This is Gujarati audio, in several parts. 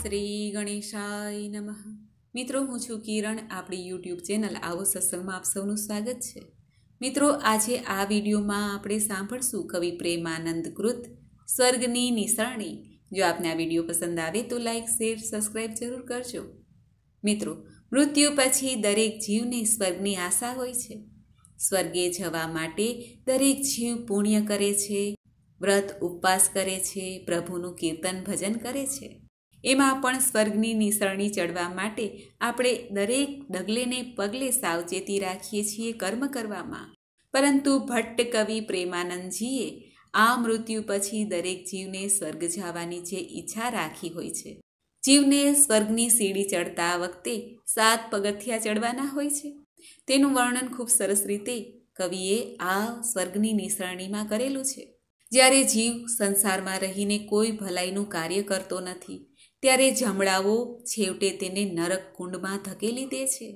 શ્રી ગણેશાય નમઃ મિત્રો હું છું કિરણ આપણી યુટ્યુબ ચેનલ આવો સત્સંગમાં આપ સૌનું સ્વાગત છે મિત્રો આજે આ વિડીયોમાં આપણે સાંભળશું કવિ પ્રેમાનંદ કૃત સ્વર્ગની નિસરણી જો આપને આ વિડીયો પસંદ આવે તો લાઇક શેર સબસ્ક્રાઈબ જરૂર કરજો મિત્રો મૃત્યુ પછી દરેક જીવને સ્વર્ગની આશા હોય છે સ્વર્ગે જવા માટે દરેક જીવ પુણ્ય કરે છે વ્રત ઉપવાસ કરે છે પ્રભુનું કીર્તન ભજન કરે છે એમાં પણ સ્વર્ગની નિસરણી ચડવા માટે આપણે દરેક ડગલેને પગલે સાવચેતી રાખીએ છીએ કર્મ કરવામાં પરંતુ ભટ્ટ કવિ પ્રેમાનંદજીએ આ મૃત્યુ પછી દરેક જીવને સ્વર્ગ જવાની જે ઈચ્છા રાખી હોય છે જીવને સ્વર્ગની સીડી ચડતા વખતે સાત પગથિયા ચડવાના હોય છે તેનું વર્ણન ખૂબ સરસ રીતે કવિએ આ સ્વર્ગની નિસરણીમાં કરેલું છે જ્યારે જીવ સંસારમાં રહીને કોઈ ભલાઈનું કાર્ય કરતો નથી ત્યારે જમડાઓ છેવટે તેને નરક કુંડમાં ધકેલી દે છે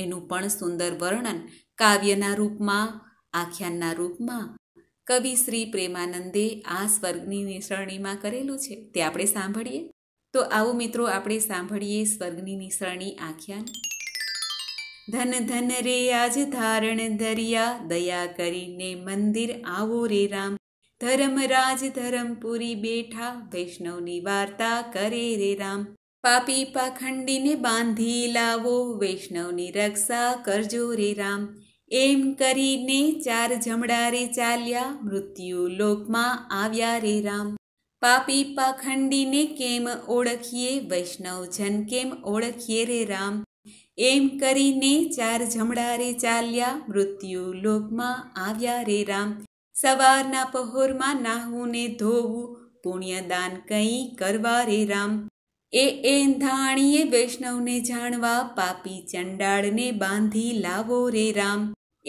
એનું પણ સુંદર વર્ણન કાવ્યના રૂપમાં આખ્યાનના રૂપમાં કવિ શ્રી પ્રેમાનંદે આ સ્વર્ગની નિસરણીમાં કરેલું છે તે આપણે સાંભળીએ તો આવો મિત્રો આપણે સાંભળીએ સ્વર્ગની નિસરણી આખ્યાન ધન ધન રે આજ ધારણ દરિયા દયા કરીને મંદિર આવો રે રામ ધરમરાજ ધરમપુરી બેઠા વૈષ્ણવની વાર્તા કરે રે રામ પાપી પાખંડીને બાંધી લાવો વૈષ્ણવની રક્ષા કરજો રે રામ એમ કરીને ચાર જમડા રે ચાલ્યા મૃત્યુ લોકમાં આવ્યા રે રામ પાપી પાખંડીને કેમ ઓળખીએ વૈષ્ણવ જન કેમ ઓળખીએ રે રામ એમ કરીને ચાર જમડા રે ચાલ્યા મૃત્યુ લોકમાં આવ્યા રે રામ સવારના પહોરમાં નાહવું ને ધોવું પુણ્યદાન કંઈ કરવા રે રામ એ એંધાણીએ વૈષ્ણવને જાણવા પાપી ચંડાળને બાંધી લાવો રે રામ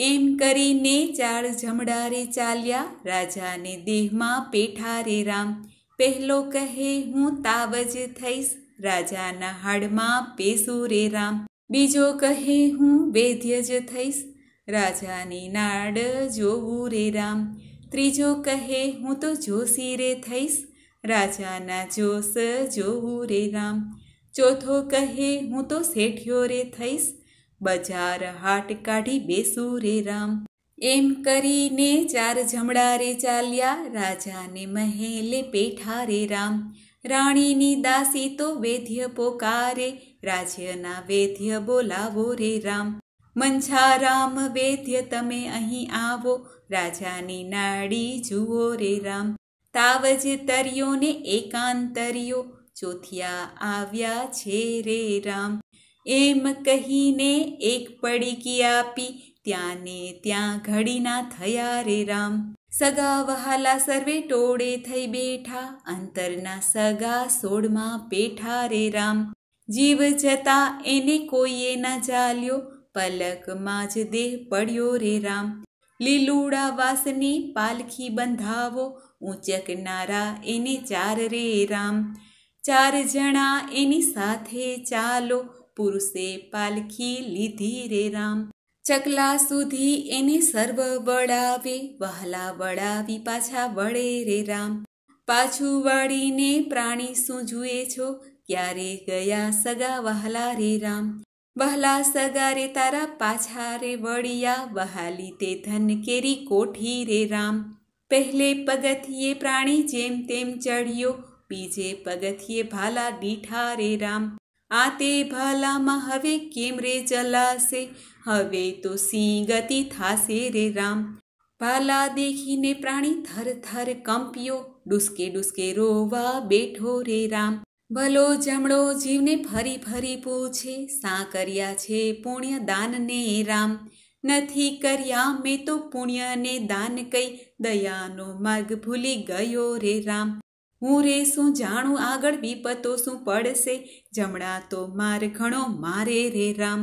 એમ કરીને ચાળ જમડારે ચાલ્યા રાજાને દેહમાં પેઠા રે રામ પહેલો કહે હું તાવ જ થઈશ રાજાના હાડમાં પેસું રે રામ બીજો કહે હું વૈધ્ય જ થઈશ રાજાની નાડ જોવું રે રામ ત્રીજો કહે હું તો જોશી રે થઈશ રાજાના જોશ જોવું રે રામ ચોથો કહે હું તો શેઠિયો રે થઈશ બજાર હાટ કાઢી બેસું રે રામ એમ કરીને ચાર જમણા રે ચાલ્યા રાજાને મહેલે પેઠા રે રામ રાણીની દાસી તો વેધ્ય પોકારે રાજ્યના વેધ્ય બોલાવો રે રામ મંછારામ વેદ્ય તમે અહીં આવો રાજાની નાડી જુઓ રે રામ તાવજ તર્યો એકાંતરિયો ચોથિયા આવ્યા છે રે રામ એમ કહીને એક પડીકી આપી ત્યાંને ત્યાં ઘડીના થયા રે રામ સગા વહાલા સર્વે ટોળે થઈ બેઠા અંતરના સગા સોળમાં બેઠા રે રામ જીવ જતા એને કોઈએ ન ચાલ્યો પલકમાં જ દેહ પડ્યો રે રામ લીલુડા વાસની પાલખી બંધાવો ઊંચકનારા એને ચાર રે રામ ચાર જણા એની સાથે ચાલો પુરુષે પાલખી લીધી રે રામ ચકલા સુધી એને સર્વ વળાવે વહલા વળાવી પાછા વળે રે રામ પાછું વળીને પ્રાણી શું જુએ છો ક્યારે ગયા સગા વહલા રે રામ बहला सगारे तारा पाछारे वड़िया बहाली ते धन केरी कोठी रे राम पहले पगथिये प्राणी जेम तेम चढ़ियो बीजे पगथिये भाला दीठा रे राम आते भाला म हवे केम रे चला से हवे तो सी गति थासे रे राम भाला ने प्राणी थर थर कंपियो डुस्के डुस्के रोवा बैठो रे राम ભલો જમણો જીવને ફરી ફરી પૂછે સા કર્યા છે પુણ્ય દાનને રામ નથી કર્યા મેં તો પુણ્યને દાન કઈ દયાનો માર્ગ ભૂલી ગયો રે રામ હું રે શું જાણું આગળ વિપતો શું પડશે જમણા તો માર ઘણો મારે રે રામ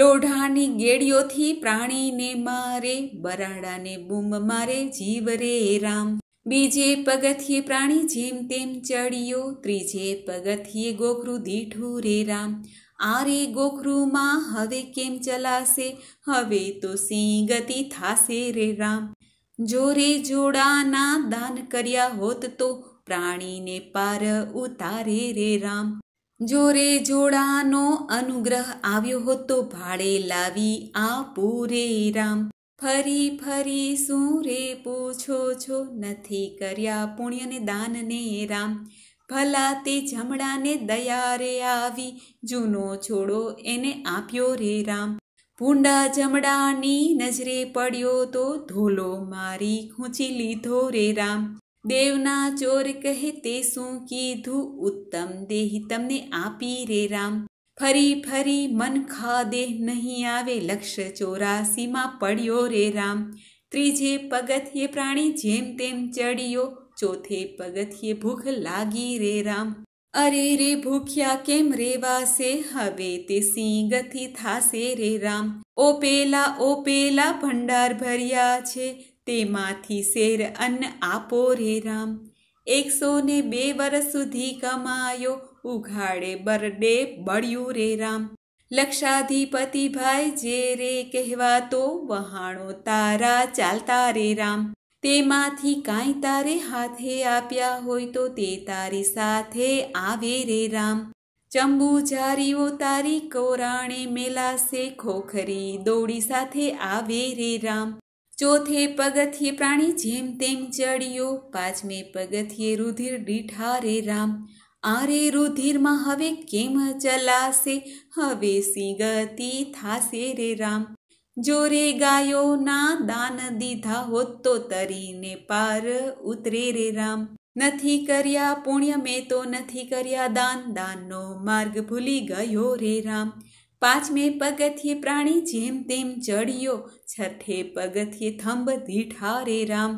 લોઢાની ગેડીઓથી પ્રાણીને મારે બરાડાને બૂમ મારે જીવ રે રામ બીજે પગથિયે પ્રાણી જેમ તેમ ચડ્યો ત્રીજે પગથિયે ગોખરું દીઠું રે રામ આરે ગોખરુંમાં હવે કેમ ચલાશે હવે તો સિંહ ગતિ થાશે રે રામ જોરે જોડાના દાન કર્યા હોત તો પ્રાણીને પાર ઉતારે રે રામ જોરે જોડાનો અનુગ્રહ આવ્યો હોત તો ભાડે લાવી આ પૂરે રામ ફરી ફરી શું રે પૂછો છો નથી કર્યા પુણ્યને દાનને રામ ભલા તે જમડાને દયા રે આવી જૂનો છોડો એને આપ્યો રે રામ ભૂંડા જમડાની નજરે પડ્યો તો ધોલો મારી ખૂંચી લીધો રે રામ દેવના ચોર કહે તે શું કીધું ઉત્તમ દેહી તમને આપી રે રામ ફરી ફરી મન દેહ નહીં આવે લક્ષ્ય ચોરાસીમાં પડ્યો રે રામ ત્રીજે પગથિયે પ્રાણી જેમ તેમ ચડ્યો ચોથે પગથિયે ભૂખ લાગી રે રામ અરે રે ભૂખ્યા કેમ રેવાશે હવે તે સિંગથી થાશે રે રામ ઓ પેલા ઓ પેલા ભંડાર ભર્યા છે તેમાંથી શેર અન્ન આપો રે રામ એકસો ને બે વર્ષ સુધી કમાયો ઉઘાડે બરડે બળ્યું રે રામ લક્ષાધિપતિ ભાઈ જે રે કહેવાતો વહાણો તારા ચાલતા રે રામ તેમાંથી કાંઈ તારે હાથે આપ્યા હોય તો તે તારી સાથે આવે રે રામ ચંબુ જારીઓ તારી કોરાણે મેલાશે ખોખરી દોડી સાથે આવે રે રામ ચોથે પગથિયે પ્રાણી જેમ તેમ ચડ્યો પાંચમે પગથિયે રુધિર દીઠા રે રામ આરે રુધિરમાં હવે કેમ ચલાશે હવે સી ગતિ થાશે રે રામ જોરે રે ગાયોના દાન દીધા હોત તો તરીને પાર ઉતરે રે રામ નથી કર્યા પુણ્ય મેં તો નથી કર્યા દાન દાનનો માર્ગ ભૂલી ગયો રે રામ પાંચમે પગથિયે પ્રાણી જેમ તેમ ચડ્યો છઠ્ઠે પગથિયે થંભ દીઠા રે રામ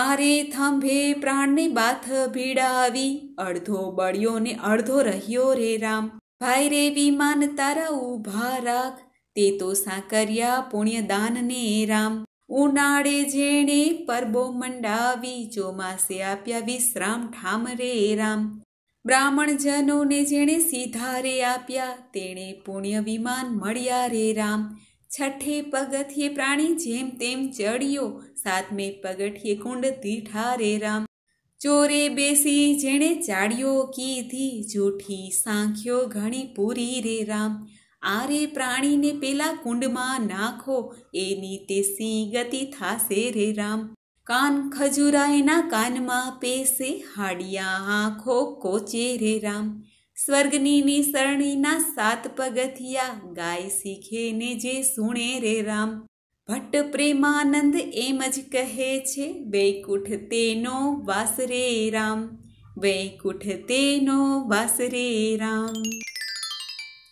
આરે થંભે પ્રાણને બાથ ભીડાવી અડધો બળ્યો ને અડધો રહ્યો રે રામ ભાઈ રે વિમાન તારા ઊભા રાખ તે તો સાકરિયા પુણ્યદાનને રામ ઉનાળે જેણે પરબો મંડાવી ચોમાસે આપ્યા વિશ્રામ ઠામ રે રામ બ્રાહ્મણજનોને જેણે સીધા રે આપ્યા તેણે પુણ્ય વિમાન મળ્યા રે રામ છઠ્ઠે પગથિયે પ્રાણી જેમ તેમ ચડ્યો સાથ મેં પગઠીએ કુંડતી રે રામ ચોરે બેસી જેણે ચાડ્યો કીધી જૂઠી સાંખ્યો ઘણી પૂરી રે રામ આરે પ્રાણીને પેલા કુંડમાં નાખો એની તે સી ગતિ થાશે રે રામ કાન ખજુરા એના કાનમાં પેસે હાડિયા આંખો કોચે રે રામ સ્વર્ગની શરણીના સાત પગથિયા ગાય શીખે ને જે સુણે રે રામ ભટ્ટ પ્રેમાનંદ એમ જ કહે છે વૈકુઠ તેનો વાસ રે રામ વૈકુઠ તેનો વાસ રે રામ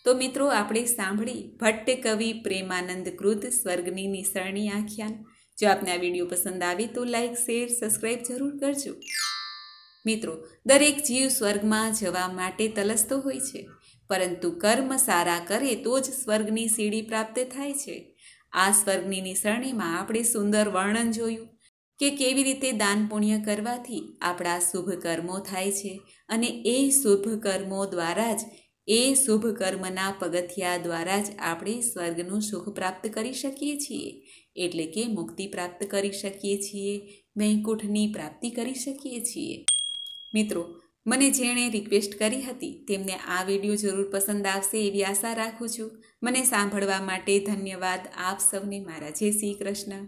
તો મિત્રો આપણે સાંભળી ભટ્ટ કવિ પ્રેમાનંદ કૃત સ્વર્ગની નિસરણી આખ્યાન જો આપને આ વિડીયો પસંદ આવે તો લાઇક શેર સબસ્ક્રાઈબ જરૂર કરજો મિત્રો દરેક જીવ સ્વર્ગમાં જવા માટે તલસતો હોય છે પરંતુ કર્મ સારા કરે તો જ સ્વર્ગની સીડી પ્રાપ્ત થાય છે આ સ્વર્ગની નિસરણીમાં આપણે સુંદર વર્ણન જોયું કે કેવી રીતે દાન પુણ્ય કરવાથી આપણા શુભ કર્મો થાય છે અને એ શુભ કર્મો દ્વારા જ એ શુભ કર્મના પગથિયા દ્વારા જ આપણે સ્વર્ગનું સુખ પ્રાપ્ત કરી શકીએ છીએ એટલે કે મુક્તિ પ્રાપ્ત કરી શકીએ છીએ વૈકુંઠની પ્રાપ્તિ કરી શકીએ છીએ મિત્રો મને જેણે રિક્વેસ્ટ કરી હતી તેમને આ વિડીયો જરૂર પસંદ આવશે એવી આશા રાખું છું મને સાંભળવા માટે ધન્યવાદ આપ સૌને મારા જય શ્રી કૃષ્ણ